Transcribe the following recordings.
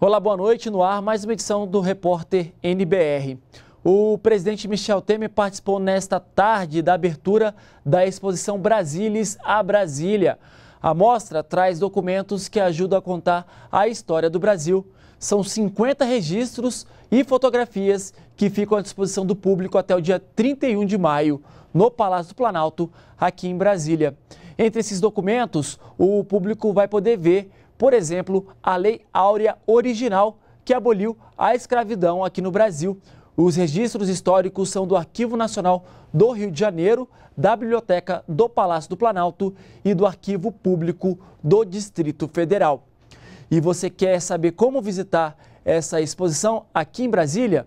Olá, boa noite. No ar, mais uma edição do Repórter NBR. O presidente Michel Temer participou nesta tarde da abertura da exposição Brasilis a Brasília. A mostra traz documentos que ajudam a contar a história do Brasil são 50 registros e fotografias que ficam à disposição do público até o dia 31 de maio no Palácio do Planalto, aqui em Brasília. Entre esses documentos, o público vai poder ver, por exemplo, a Lei Áurea Original, que aboliu a escravidão aqui no Brasil. Os registros históricos são do Arquivo Nacional do Rio de Janeiro, da Biblioteca do Palácio do Planalto e do Arquivo Público do Distrito Federal e você quer saber como visitar essa exposição aqui em Brasília,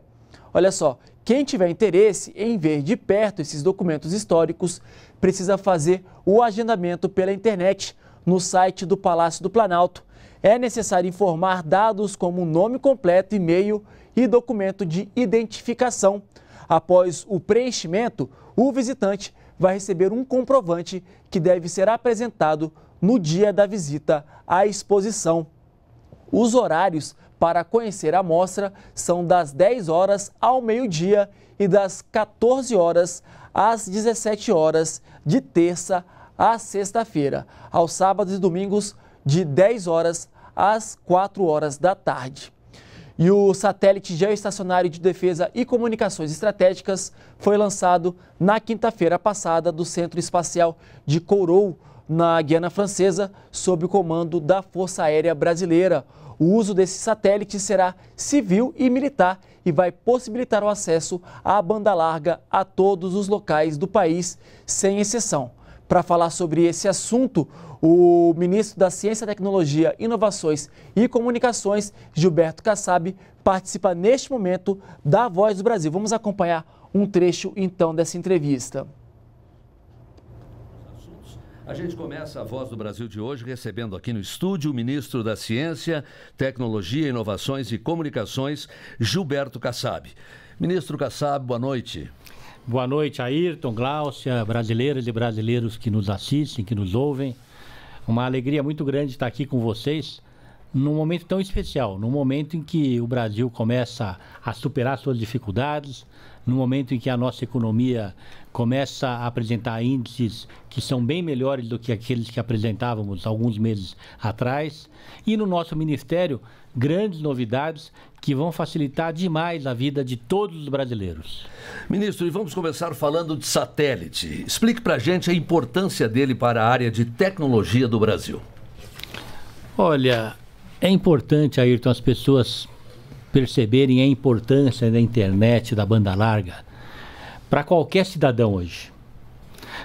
olha só, quem tiver interesse em ver de perto esses documentos históricos precisa fazer o agendamento pela internet no site do Palácio do Planalto. É necessário informar dados como nome completo, e-mail e documento de identificação. Após o preenchimento, o visitante vai receber um comprovante que deve ser apresentado no dia da visita à exposição. Os horários para conhecer a mostra são das 10 horas ao meio-dia e das 14 horas às 17 horas de terça à sexta-feira, aos sábados e domingos de 10 horas às 4 horas da tarde. E o satélite geoestacionário de defesa e comunicações estratégicas foi lançado na quinta-feira passada do Centro Espacial de Kourou, na Guiana Francesa, sob o comando da Força Aérea Brasileira. O uso desse satélite será civil e militar e vai possibilitar o acesso à banda larga a todos os locais do país, sem exceção. Para falar sobre esse assunto, o ministro da Ciência, Tecnologia, Inovações e Comunicações, Gilberto Kassab, participa neste momento da Voz do Brasil. Vamos acompanhar um trecho então dessa entrevista. A gente começa a Voz do Brasil de hoje recebendo aqui no estúdio o ministro da Ciência, Tecnologia, Inovações e Comunicações, Gilberto Kassab. Ministro Kassab, boa noite. Boa noite, Ayrton, Gláucia, brasileiras e brasileiros que nos assistem, que nos ouvem. Uma alegria muito grande estar aqui com vocês num momento tão especial, num momento em que o Brasil começa a superar suas dificuldades, num momento em que a nossa economia começa a apresentar índices que são bem melhores do que aqueles que apresentávamos alguns meses atrás, e no nosso ministério, grandes novidades que vão facilitar demais a vida de todos os brasileiros. Ministro, e vamos começar falando de satélite. Explique para a gente a importância dele para a área de tecnologia do Brasil. Olha, é importante, Ayrton, as pessoas perceberem a importância da internet, da banda larga, para qualquer cidadão hoje.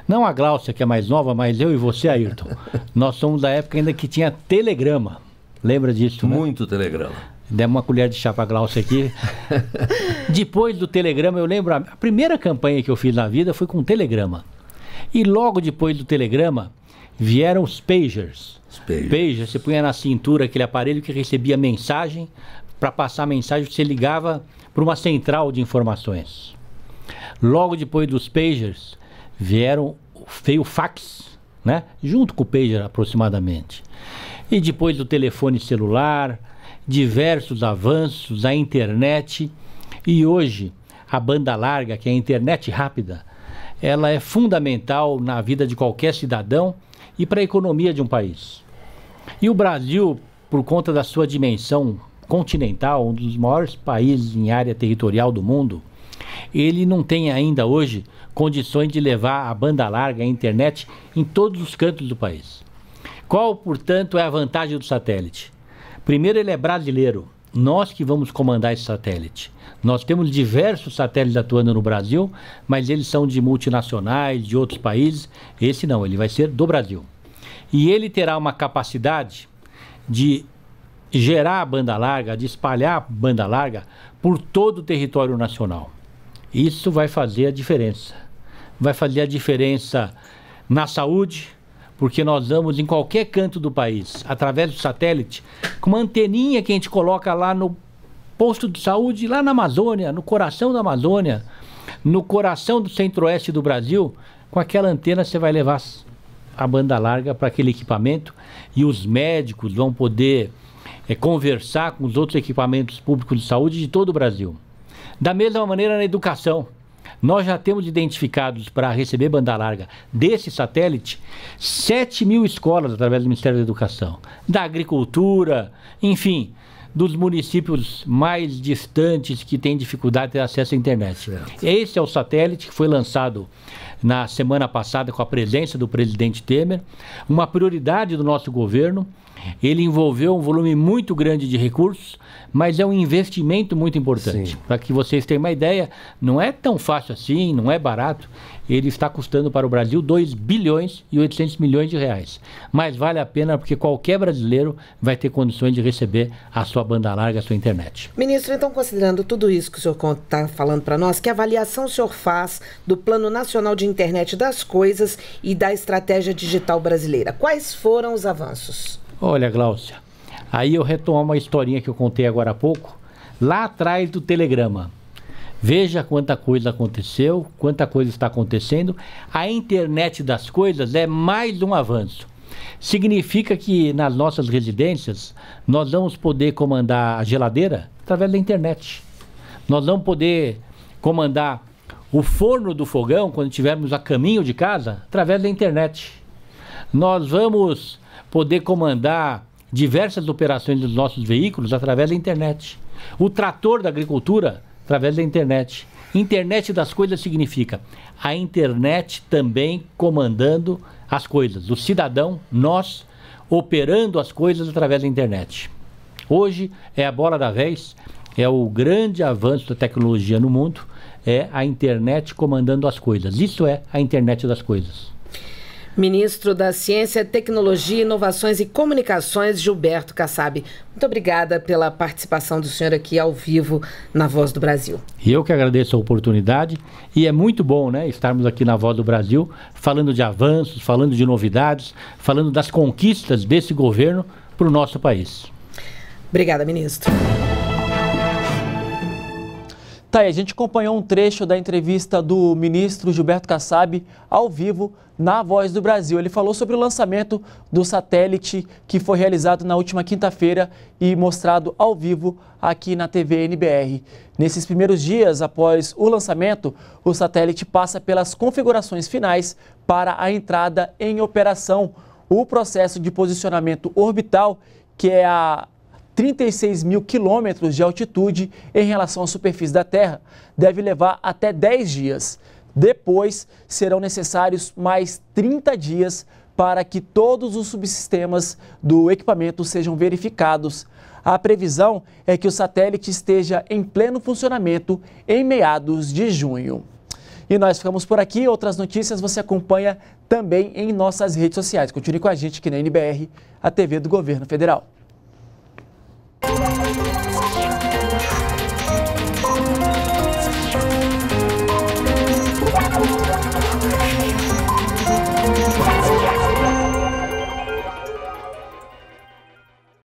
Não a Gláucia, que é mais nova, mas eu e você, Ayrton. nós somos da época ainda que tinha telegrama. Lembra disso? Né? Muito né? telegrama. Demos uma colher de chá para Glaucia aqui. depois do telegrama, eu lembro, a primeira campanha que eu fiz na vida foi com telegrama. E logo depois do telegrama, vieram os pagers. Os pagers. Pager, você punha na cintura aquele aparelho que recebia mensagem. Para passar mensagem, você ligava para uma central de informações. Logo depois dos pagers, vieram veio o fax, né? Junto com o pager aproximadamente. E depois do telefone celular, diversos avanços, a internet e hoje a banda larga, que é a internet rápida, ela é fundamental na vida de qualquer cidadão e para a economia de um país. E o Brasil, por conta da sua dimensão continental, um dos maiores países em área territorial do mundo, ele não tem ainda hoje condições de levar a banda larga, a internet, em todos os cantos do país. Qual, portanto, é a vantagem do satélite? Primeiro, ele é brasileiro nós que vamos comandar esse satélite. Nós temos diversos satélites atuando no Brasil, mas eles são de multinacionais, de outros países. Esse não, ele vai ser do Brasil. E ele terá uma capacidade de gerar banda larga, de espalhar banda larga por todo o território nacional. Isso vai fazer a diferença. Vai fazer a diferença na saúde, porque nós damos em qualquer canto do país, através do satélite, com uma anteninha que a gente coloca lá no posto de saúde, lá na Amazônia, no coração da Amazônia, no coração do centro-oeste do Brasil, com aquela antena você vai levar a banda larga para aquele equipamento e os médicos vão poder é, conversar com os outros equipamentos públicos de saúde de todo o Brasil. Da mesma maneira na educação. Nós já temos identificados para receber banda larga desse satélite 7 mil escolas através do Ministério da Educação, da agricultura, enfim, dos municípios mais distantes que têm dificuldade de ter acesso à internet. Certo. Esse é o satélite que foi lançado na semana passada com a presença do presidente Temer, uma prioridade do nosso governo ele envolveu um volume muito grande de recursos, mas é um investimento muito importante. Para que vocês tenham uma ideia, não é tão fácil assim, não é barato. Ele está custando para o Brasil 2 bilhões e 800 milhões de reais. Mas vale a pena porque qualquer brasileiro vai ter condições de receber a sua banda larga, a sua internet. Ministro, então considerando tudo isso que o senhor está falando para nós, que avaliação o senhor faz do Plano Nacional de Internet das Coisas e da Estratégia Digital Brasileira? Quais foram os avanços? Olha, Gláucia, aí eu retomo uma historinha que eu contei agora há pouco, lá atrás do telegrama. Veja quanta coisa aconteceu, quanta coisa está acontecendo. A internet das coisas é mais um avanço. Significa que nas nossas residências nós vamos poder comandar a geladeira através da internet. Nós vamos poder comandar o forno do fogão quando estivermos a caminho de casa através da internet. Nós vamos poder comandar diversas operações dos nossos veículos através da internet. O trator da agricultura através da internet. Internet das coisas significa a internet também comandando as coisas, o cidadão, nós operando as coisas através da internet. Hoje é a bola da vez, é o grande avanço da tecnologia no mundo, é a internet comandando as coisas. Isso é a internet das coisas. Ministro da Ciência, Tecnologia, Inovações e Comunicações, Gilberto Kassab. Muito obrigada pela participação do senhor aqui ao vivo na Voz do Brasil. E eu que agradeço a oportunidade e é muito bom, né, estarmos aqui na Voz do Brasil falando de avanços, falando de novidades, falando das conquistas desse governo para o nosso país. Obrigada, ministro. Tá aí, a gente acompanhou um trecho da entrevista do ministro Gilberto Kassab ao vivo na Voz do Brasil. Ele falou sobre o lançamento do satélite que foi realizado na última quinta-feira e mostrado ao vivo aqui na TV NBR. Nesses primeiros dias após o lançamento, o satélite passa pelas configurações finais para a entrada em operação. O processo de posicionamento orbital, que é a 36 mil quilômetros de altitude em relação à superfície da Terra, deve levar até 10 dias. Depois, serão necessários mais 30 dias para que todos os subsistemas do equipamento sejam verificados. A previsão é que o satélite esteja em pleno funcionamento em meados de junho. E nós ficamos por aqui. Outras notícias você acompanha também em nossas redes sociais. Continue com a gente aqui na NBR, a TV do Governo Federal. Thank you.